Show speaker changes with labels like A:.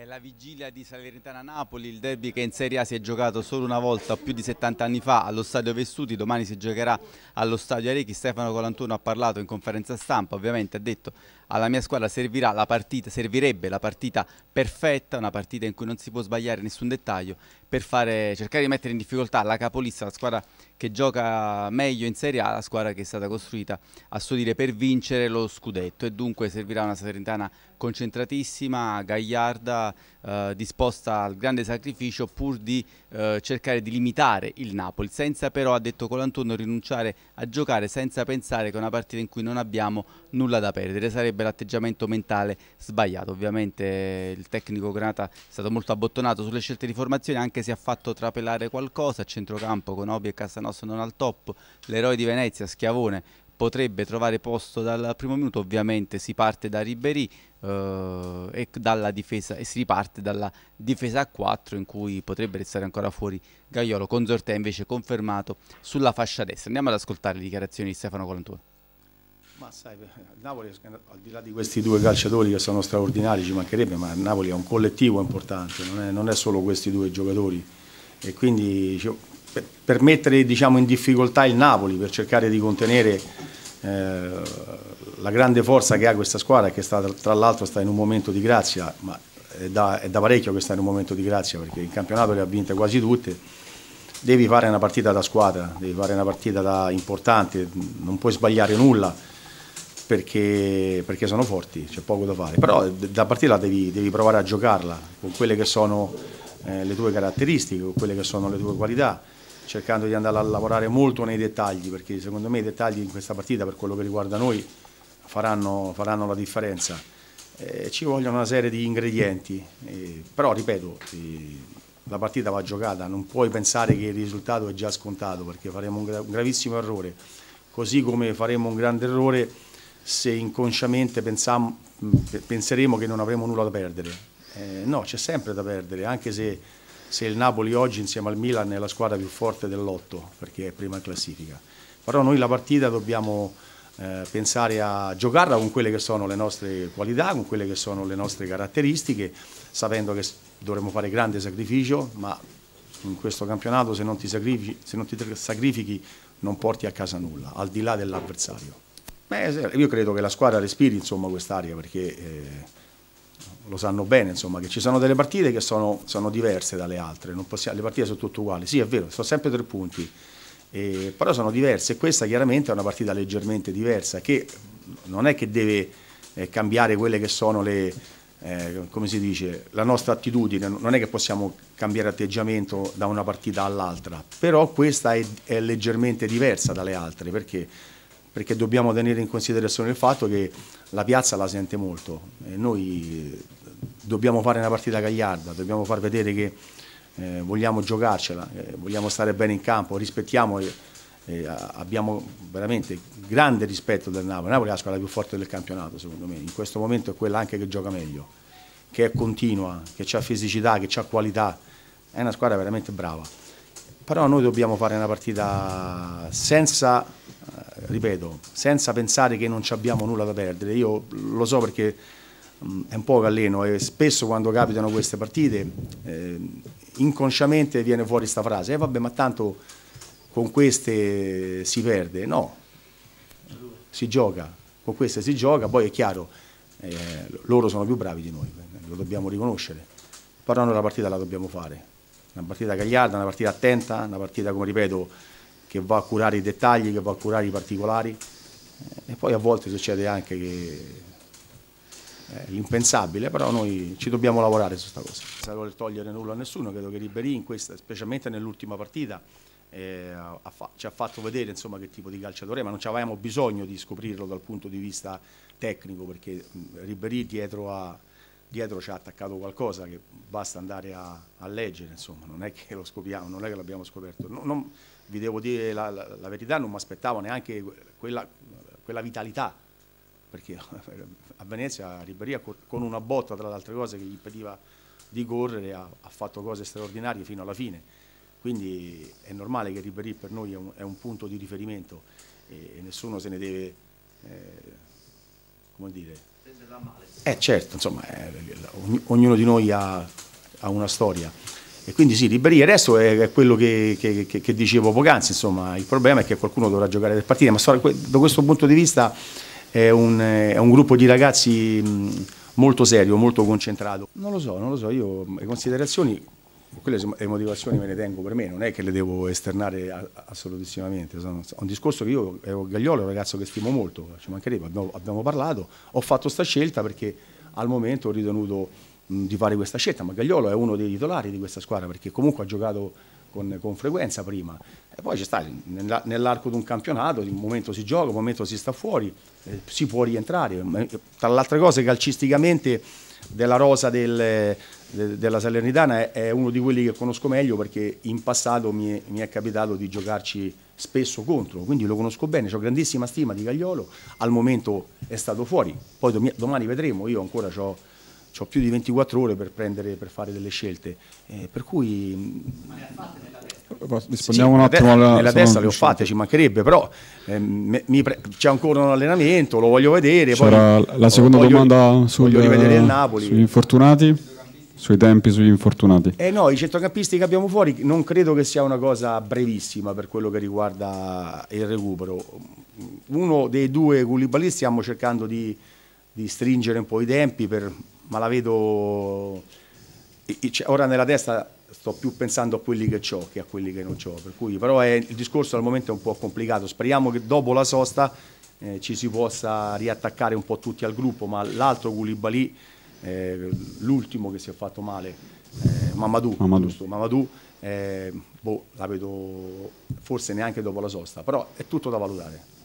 A: È la vigilia di Salernitana-Napoli, il derby che in Serie A si è giocato solo una volta più di 70 anni fa allo stadio Vessuti, domani si giocherà allo stadio Arechi, Stefano Colantuno ha parlato in conferenza stampa, ovviamente ha detto alla mia squadra servirà la partita, servirebbe la partita perfetta, una partita in cui non si può sbagliare nessun dettaglio per fare, cercare di mettere in difficoltà la capolista, la squadra che gioca meglio in Serie A, la squadra che è stata costruita a suo dire per vincere lo scudetto e dunque servirà una Salernitana concentratissima, gagliarda, eh, disposta al grande sacrificio pur di eh, cercare di limitare il Napoli, senza però, ha detto Colantuono, rinunciare a giocare senza pensare che è una partita in cui non abbiamo nulla da perdere, sarebbe l'atteggiamento mentale sbagliato. Ovviamente il tecnico Granata è stato molto abbottonato sulle scelte di formazione anche se ha fatto trapelare qualcosa a centrocampo con Obi e Cassanotti se non al top, l'eroe di Venezia, Schiavone, potrebbe trovare posto dal primo minuto, ovviamente si parte da Ribéry eh, e, dalla difesa, e si riparte dalla difesa a 4 in cui potrebbe restare ancora fuori Gaiolo, con Zortè invece confermato sulla fascia destra. Andiamo ad ascoltare le dichiarazioni di Stefano Colantuono.
B: Ma sai, Napoli, al di là di questi due calciatori che sono straordinari, ci mancherebbe, ma il Napoli è un collettivo importante, non è, non è solo questi due giocatori e quindi cioè, per, per mettere diciamo, in difficoltà il Napoli, per cercare di contenere eh, la grande forza che ha questa squadra, che sta, tra l'altro sta in un momento di grazia, ma è da, è da, parecchio che sta in un momento di grazia, perché il campionato le ha vinte quasi tutte, devi fare una partita da squadra, devi fare una partita da, importante, non puoi sbagliare nulla. Perché, perché, sono forti, c'è poco da fare, però da partita devi, devi provare a giocarla con quelle che sono eh, le tue caratteristiche, con quelle che sono le tue qualità cercando di andare a lavorare molto nei dettagli, perché secondo me i dettagli in questa partita, per quello che riguarda noi, faranno, faranno la differenza. Eh, ci vogliono una serie di ingredienti, eh, però ripeto, eh, la partita va giocata, non puoi pensare che il risultato è già scontato, perché faremo un, gra un gravissimo errore, così come faremo un grande errore se inconsciamente penseremo che non avremo nulla da perdere. Eh, no, c'è sempre da perdere, anche se se il Napoli oggi insieme al Milan è la squadra più forte dell'otto perché è prima in classifica. Però noi la partita dobbiamo eh, pensare a giocarla con quelle che sono le nostre qualità, con quelle che sono le nostre caratteristiche, sapendo che dovremo fare grande sacrificio, ma in questo campionato se non ti sacrifichi, non, ti sacrifichi non porti a casa nulla, al di là dell'avversario. io credo che la squadra respiri insomma quest'aria perché... Eh, lo sanno bene, insomma, che ci sono delle partite che sono, sono diverse dalle altre, non possiamo, le partite sono tutte uguali, sì è vero, sono sempre tre punti, eh, però sono diverse e questa chiaramente è una partita leggermente diversa che non è che deve eh, cambiare quelle che sono le, eh, come si dice, la nostra attitudine, non è che possiamo cambiare atteggiamento da una partita all'altra, però questa è, è, leggermente diversa dalle altre perché? perché dobbiamo tenere in considerazione il fatto che la piazza la sente molto e noi dobbiamo fare una partita gagliarda, dobbiamo far vedere che eh, vogliamo giocarcela, eh, vogliamo stare bene in campo, rispettiamo e, eh, eh, abbiamo veramente grande rispetto del Napoli. Napoli è la squadra più forte del campionato secondo me, in questo momento è quella anche che gioca meglio, che è continua, che ha fisicità, che ha qualità, è una squadra veramente brava. Però noi dobbiamo fare una partita senza, eh, ripeto, senza pensare che non abbiamo nulla da perdere. Io lo so perché è un po' galleno e spesso quando capitano queste partite eh, inconsciamente viene fuori questa frase, eh vabbè ma tanto con queste si perde, no, si gioca, con queste si gioca, poi è chiaro, eh, loro sono più bravi di noi, eh, lo dobbiamo riconoscere, però noi la partita la dobbiamo fare, una partita gagliarda, una partita attenta, una partita come ripeto che va a curare i dettagli, che va a curare i particolari eh, e poi a volte succede anche che è eh, impensabile, però noi ci dobbiamo lavorare su questa cosa. Senza voler togliere nulla a nessuno, credo che Ribéry in questa, specialmente nell'ultima partita, eh, ha ci ha fatto vedere insomma, che tipo di calciatore, è, ma non avevamo bisogno di scoprirlo dal punto di vista tecnico, perché Ribéry dietro a, dietro ci ha attaccato qualcosa che basta andare a, a, leggere, insomma, non è che lo scopriamo, non è che l'abbiamo scoperto. Non, non, vi devo dire la, la, la verità, non mi aspettavo neanche quella, quella vitalità perché a Venezia Riberia con una botta tra le altre cose che gli impediva di correre ha, ha fatto cose straordinarie fino alla fine, quindi è normale che Riberia per noi è un, è un, punto di riferimento e, e nessuno se ne deve, eh, come dire... Prenderla male. Eh certo, insomma, eh, ogni, ognuno di noi ha, ha una storia. E quindi sì, Ribéry resto è, quello che, che, che, che dicevo poc'anzi, insomma, il problema è che qualcuno dovrà giocare le partite, ma da questo punto di vista è un, è un gruppo di ragazzi molto serio, molto concentrato. Non lo so, non lo so, io le considerazioni quelle le motivazioni me le tengo per me, non è che le devo esternare assolutissimamente. È un discorso che io, ero Gagliolo, è un ragazzo che stimo molto, ci mancherebbe, abbiamo, parlato, ho fatto questa scelta perché al momento ho ritenuto di fare questa scelta, ma Gagliolo è uno dei titolari di questa squadra perché comunque ha giocato con, con frequenza prima. E poi ci sta, nell'arco di un campionato, un momento si gioca, un momento si sta fuori, eh, si può rientrare. Eh, tra le altre cose, calcisticamente della rosa del, de, della Salernitana è, è, uno di quelli che conosco meglio perché in passato mi è, mi è capitato di giocarci spesso contro, quindi lo conosco bene, ho grandissima stima di Cagliolo, al momento è stato fuori, poi domani vedremo, io ancora ho ho più di 24 ore per, prendere, per fare delle scelte. Eh, per cui... Ma le ha fatte nella testa? Rispondiamo sì, un attimo alla... Nella testa le ho fatte, ci mancherebbe, però ehm, c'è ancora un allenamento, lo voglio vedere. Poi, la seconda voglio, domanda sul, eh, sugli
A: infortunati? Sui tempi, sugli infortunati?
B: Eh no, i centrocampisti che abbiamo fuori non credo che sia una cosa brevissima per quello che riguarda il recupero. Uno dei due culibali stiamo cercando di, di stringere un po' i tempi per ma la vedo... Cioè, ora nella testa sto più pensando a quelli che ho che a quelli che non ho, per cui però è, il discorso al momento è un po' complicato, speriamo che dopo la sosta eh, ci si possa riattaccare un po' tutti al gruppo, ma l'altro Koulibaly, eh, l'ultimo che si è fatto male, eh, Mamadou, Mamadou. Giusto, Mamadou eh, boh, la vedo forse neanche dopo la sosta, però è tutto da valutare.